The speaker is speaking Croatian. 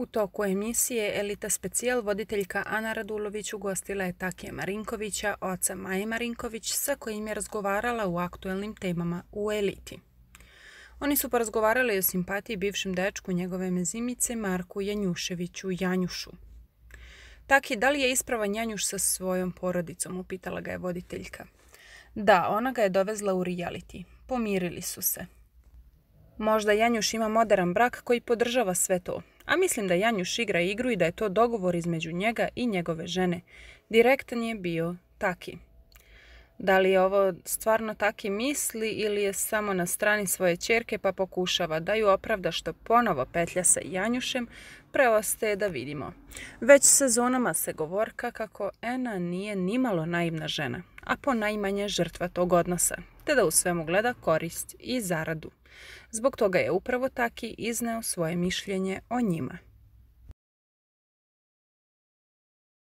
U toku emisije Elita specijal voditeljka Ana Radulović ugostila je Takija Marinkovića, oca Maje Marinković, sa kojim je razgovarala u aktuelnim temama u Eliti. Oni su porazgovarali o simpatiji bivšem dečku njegove mezimice Marku Janjuševiću Janjušu. Taki, da li je ispravan Janjuš sa svojom porodicom, upitala ga je voditeljka. Da, ona ga je dovezla u reality. Pomirili su se. Možda Janjuš ima moderan brak koji podržava sve to, a mislim da Janjuš igra igru i da je to dogovor između njega i njegove žene. Direktan je bio taki. Da li je ovo stvarno taki misli ili je samo na strani svoje čerke pa pokušava da ju opravda što ponovo petlja sa Janjušem, preostaje da vidimo. Već sezonama se govorka kako Ena nije nimalo naivna žena, a po najmanje žrtva tog odnosa te da u svemu gleda korist i zaradu. Zbog toga je upravo taki izneo svoje mišljenje o njima.